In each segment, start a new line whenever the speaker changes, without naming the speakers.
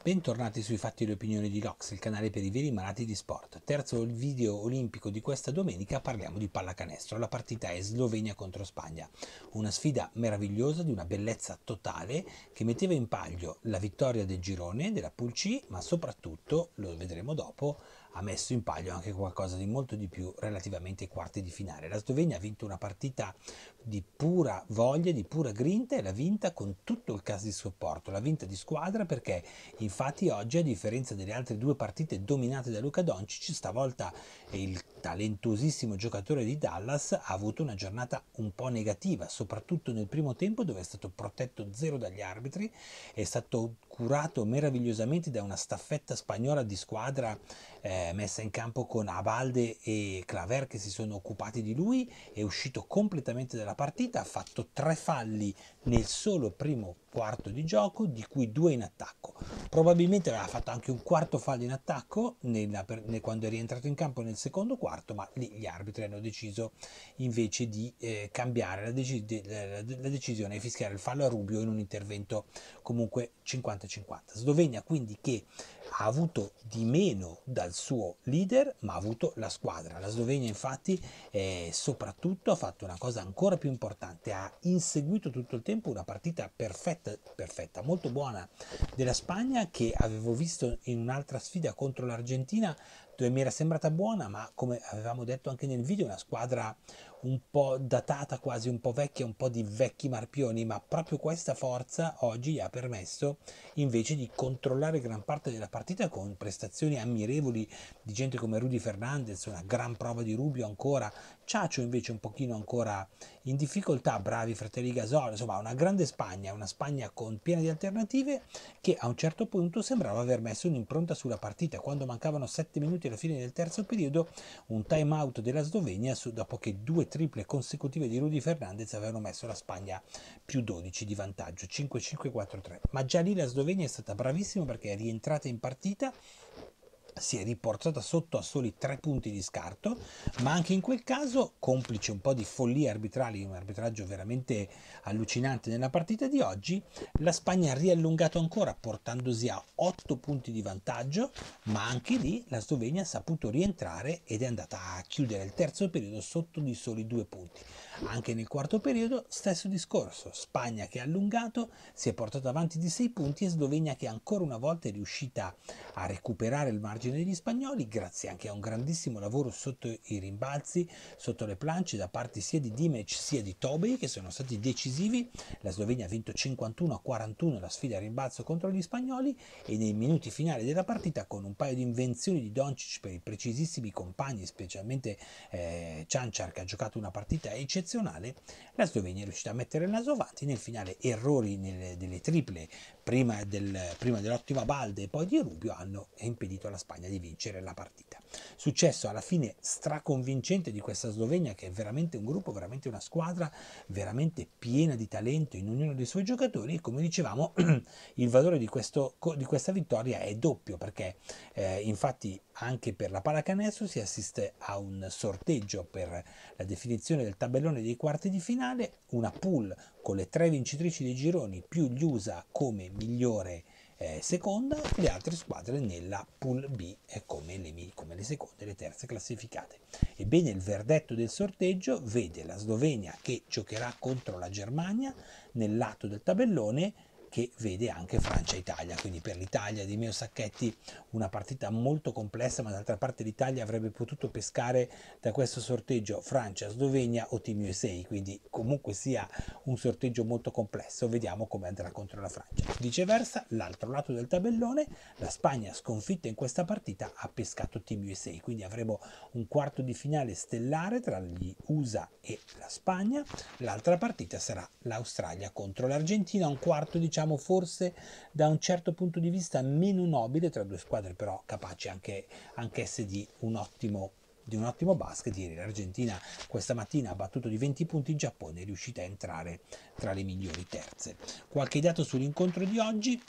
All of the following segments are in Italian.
Bentornati sui fatti e le opinioni di Lox, il canale per i veri malati di sport. Terzo video olimpico di questa domenica parliamo di pallacanestro. La partita è Slovenia contro Spagna. Una sfida meravigliosa di una bellezza totale che metteva in paglio la vittoria del girone della Pulci, ma soprattutto, lo vedremo dopo, ha messo in palio anche qualcosa di molto di più relativamente ai quarti di finale. La Slovenia ha vinto una partita di pura voglia, di pura grinta e l'ha vinta con tutto il caso di supporto, l'ha vinta di squadra perché infatti oggi a differenza delle altre due partite dominate da Luca Doncic, stavolta il talentuosissimo giocatore di Dallas ha avuto una giornata un po' negativa, soprattutto nel primo tempo dove è stato protetto zero dagli arbitri, è stato curato meravigliosamente da una staffetta spagnola di squadra eh, messa in campo con Abalde e Claver che si sono occupati di lui, è uscito completamente dalla partita, ha fatto tre falli nel solo primo quarto di gioco, di cui due in attacco. Probabilmente aveva fatto anche un quarto fallo in attacco nella, nel, quando è rientrato in campo nel secondo quarto, ma lì gli arbitri hanno deciso invece di eh, cambiare la, deci- la, la decisione e fischiare il fallo a Rubio in un intervento comunque 50-50. Slovenia quindi che ha avuto di meno dal suo leader ma ha avuto la squadra. La Slovenia infatti eh, soprattutto ha fatto una cosa ancora più importante, ha inseguito tutto il tempo una partita perfetta, perfetta molto buona della Spagna che avevo visto in un'altra sfida contro l'Argentina dove mi era sembrata buona ma come avevamo detto anche nel video una squadra un po' datata, quasi un po' vecchia, un po' di vecchi marpioni, ma proprio questa forza oggi gli ha permesso invece di controllare gran parte della partita con prestazioni ammirevoli di gente come Rudy Fernandez, una gran prova di Rubio ancora, Ciacio invece un pochino ancora in difficoltà, bravi fratelli Gasol, insomma una grande Spagna, una Spagna con piena di alternative che a un certo punto sembrava aver messo un'impronta sulla partita, quando mancavano 7 minuti alla fine del terzo periodo, un time out della Slovenia dopo che due triple consecutive di Rudy Fernandez avevano messo la Spagna più 12 di vantaggio, 5-5-4-3. Ma già lì la Slovenia è stata bravissima perché è rientrata in partita si è riportata sotto a soli tre punti di scarto, ma anche in quel caso, complice un po' di follia arbitrale, un arbitraggio veramente allucinante nella partita di oggi, la Spagna ha riallungato ancora portandosi a otto punti di vantaggio, ma anche lì la Slovenia ha saputo rientrare ed è andata a chiudere il terzo periodo sotto di soli due punti. Anche nel quarto periodo stesso discorso, Spagna che ha allungato, si è portata avanti di sei punti e Slovenia che ancora una volta è riuscita a recuperare il margine pagine degli spagnoli, grazie anche a un grandissimo lavoro sotto i rimbalzi, sotto le planche da parte sia di Dimec sia di Tobey, che sono stati decisivi. La Slovenia ha vinto 51 a 41 la sfida a rimbalzo contro gli spagnoli e nei minuti finali della partita, con un paio di invenzioni di Doncic per i precisissimi compagni, specialmente eh, Cianciar che ha giocato una partita eccezionale, la Slovenia è riuscita a mettere il naso avanti. Nel finale errori nelle, delle triple, prima, del, prima dell'ottima Balde e poi di Rubio, hanno impedito alla Spagna Spagna di vincere la partita. Successo alla fine straconvincente di questa Slovenia che è veramente un gruppo, veramente una squadra, veramente piena di talento in ognuno dei suoi giocatori e come dicevamo il valore di, questo, di questa vittoria è doppio perché eh, infatti anche per la pallacanestro si assiste a un sorteggio per la definizione del tabellone dei quarti di finale, una pool con le tre vincitrici dei gironi più gli USA come migliore eh, seconda, le altre squadre nella pool B eh, come le, come le seconde e le terze classificate. Ebbene, il verdetto del sorteggio vede la Slovenia che giocherà contro la Germania nel lato del tabellone che vede anche Francia-Italia. Quindi per l'Italia di Mio Sacchetti una partita molto complessa, ma d'altra parte l'Italia avrebbe potuto pescare da questo sorteggio Francia-Slovenia o Team USA, quindi comunque sia un sorteggio molto complesso, vediamo come andrà contro la Francia. Viceversa, l'altro lato del tabellone, la Spagna sconfitta in questa partita ha pescato Team USA, quindi avremo un quarto di finale stellare tra gli USA e la Spagna, l'altra partita sarà l'Australia contro l'Argentina, un quarto di diciamo forse da un certo punto di vista meno nobile tra due squadre però capaci anche anch'esse di un ottimo di un ottimo basket. Ieri l'Argentina questa mattina ha battuto di 20 punti il Giappone è riuscita a entrare tra le migliori terze. Qualche dato sull'incontro di oggi.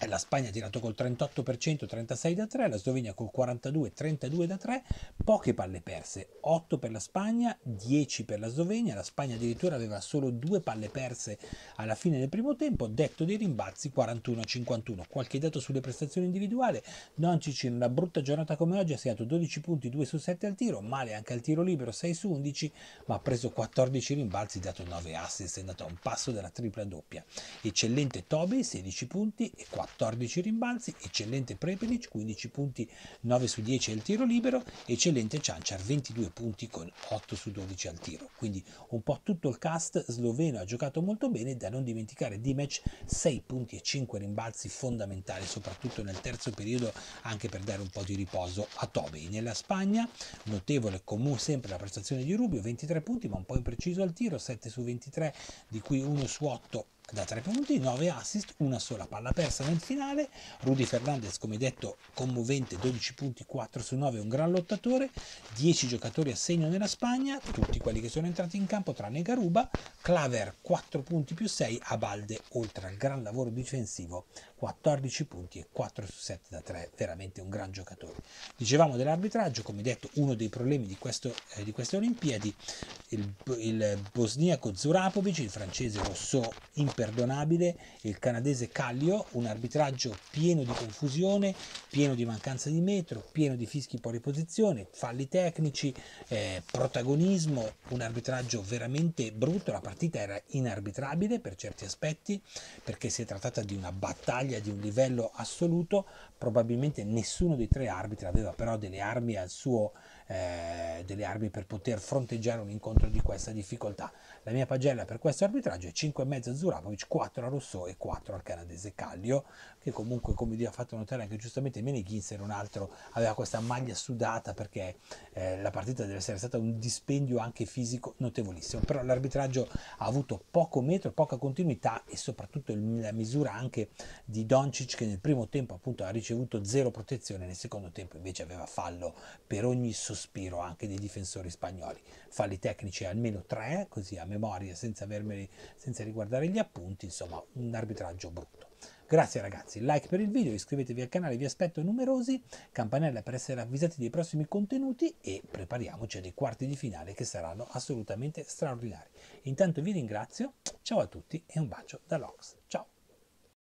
Eh, la Spagna ha tirato col 38%, 36 da 3, la Slovenia col 42, 32 da 3, poche palle perse, 8 per la Spagna, 10 per la Slovenia, la Spagna addirittura aveva solo due palle perse alla fine del primo tempo, detto dei rimbalzi 41-51. Qualche dato sulle prestazioni individuali, Doncic in una brutta giornata come oggi ha segnato 12 punti, 2 su 7 al tiro, male anche al tiro libero, 6 su 11, ma ha preso 14 rimbalzi, dato 9 assist, è andato a un passo dalla tripla doppia. Eccellente Toby, 16 punti e 4 14 rimbalzi, eccellente Prepelic 15 punti 9 su 10 al tiro libero, eccellente Cianciar 22 punti con 8 su 12 al tiro. Quindi un po' tutto il cast sloveno ha giocato molto bene, da non dimenticare Dimec 6 punti e 5 rimbalzi fondamentali, soprattutto nel terzo periodo, anche per dare un po' di riposo a Tobey. Nella Spagna notevole comunque sempre la prestazione di Rubio, 23 punti ma un po' impreciso al tiro, 7 su 23 di cui 1 su 8 da 3 punti, 9 assist, una sola palla persa nel finale. Rudy Fernandez, come detto, commovente, 12 punti, 4 su 9, un gran lottatore, 10 giocatori a segno nella Spagna, tutti quelli che sono entrati in campo tranne Garuba, Claver 4 punti più 6, Abalde, oltre al gran lavoro difensivo, 14 punti e 4 su 7 da 3, veramente un gran giocatore. Dicevamo dell'arbitraggio, come detto, uno dei problemi di, questo, eh, di queste Olimpiadi, il, il bosniaco Zurapovic, il francese Rosso in imperdonabile, il canadese Callio, un arbitraggio pieno di confusione, pieno di mancanza di metro, pieno di fischi fuori posizione, falli tecnici, eh, protagonismo, un arbitraggio veramente brutto, la partita era inarbitrabile per certi aspetti perché si è trattata di una battaglia di un livello assoluto, probabilmente nessuno dei tre arbitri aveva però delle armi al suo eh, delle armi per poter fronteggiare un incontro di questa difficoltà. La mia pagella per questo arbitraggio è 5,5 a Zurabovic, 4 a Rousseau e 4 al canadese Callio, che comunque come vi ha fatto notare anche giustamente Meneghin se non altro aveva questa maglia sudata perché eh, la partita deve essere stata un dispendio anche fisico notevolissimo, però l'arbitraggio ha avuto poco metro, poca continuità e soprattutto il, la misura anche di Doncic che nel primo tempo appunto ha ricevuto zero protezione, nel secondo tempo invece aveva fallo per ogni sostanza sospiro anche dei difensori spagnoli. Falli tecnici almeno tre, così a memoria, senza, avermeli, senza riguardare gli appunti, insomma un arbitraggio brutto. Grazie ragazzi, like per il video, iscrivetevi al canale, vi aspetto numerosi, campanella per essere avvisati dei prossimi contenuti e prepariamoci dei quarti di finale che saranno assolutamente straordinari. Intanto vi ringrazio, ciao a tutti e un bacio da Lox. Ciao!